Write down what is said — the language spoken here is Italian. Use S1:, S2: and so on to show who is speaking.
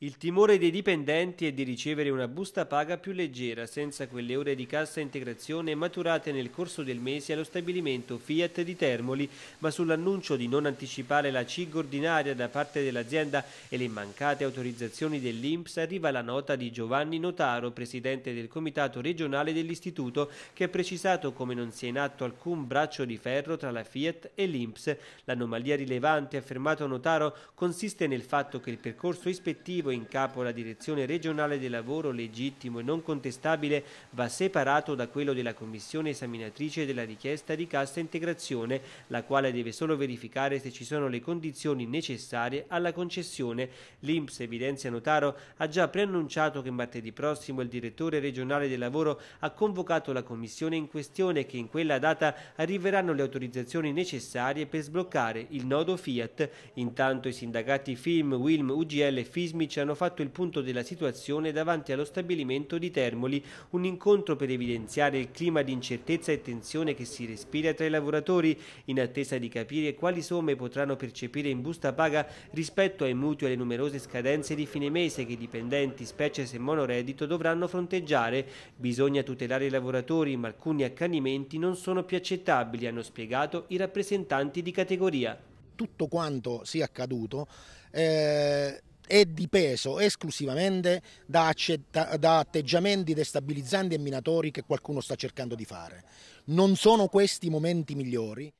S1: Il timore dei dipendenti è di ricevere una busta paga più leggera, senza quelle ore di cassa integrazione maturate nel corso del mese allo stabilimento Fiat di Termoli, ma sull'annuncio di non anticipare la CIG ordinaria da parte dell'azienda e le mancate autorizzazioni dell'Inps arriva la nota di Giovanni Notaro, presidente del comitato regionale dell'istituto, che ha precisato come non sia in atto alcun braccio di ferro tra la Fiat e l'Inps. L'anomalia rilevante, affermato Notaro, consiste nel fatto che il percorso ispettivo esecutivo in capo alla Direzione regionale del lavoro legittimo e non contestabile va separato da quello della commissione esaminatrice della richiesta di cassa integrazione, la quale deve solo verificare se ci sono le condizioni necessarie alla concessione. L'Inps, evidenzia Notaro, ha già preannunciato che martedì prossimo il direttore regionale del lavoro ha convocato la commissione in questione e che in quella data arriveranno le autorizzazioni necessarie per sbloccare il nodo Fiat. Intanto i sindacati FIM, WILM, UGL e FISMIC Ricci hanno fatto il punto della situazione davanti allo stabilimento di Termoli, un incontro per evidenziare il clima di incertezza e tensione che si respira tra i lavoratori, in attesa di capire quali somme potranno percepire in busta paga rispetto ai mutui e alle numerose scadenze di fine mese che i dipendenti, specie se monoreddito, dovranno fronteggiare. Bisogna tutelare i lavoratori, ma alcuni accanimenti non sono più accettabili, hanno spiegato i rappresentanti di categoria
S2: tutto quanto sia accaduto eh, è dipeso esclusivamente da, da, atteggiamenti destabilizzanti e minatori che qualcuno sta cercando di fare. Non sono questi i momenti migliori.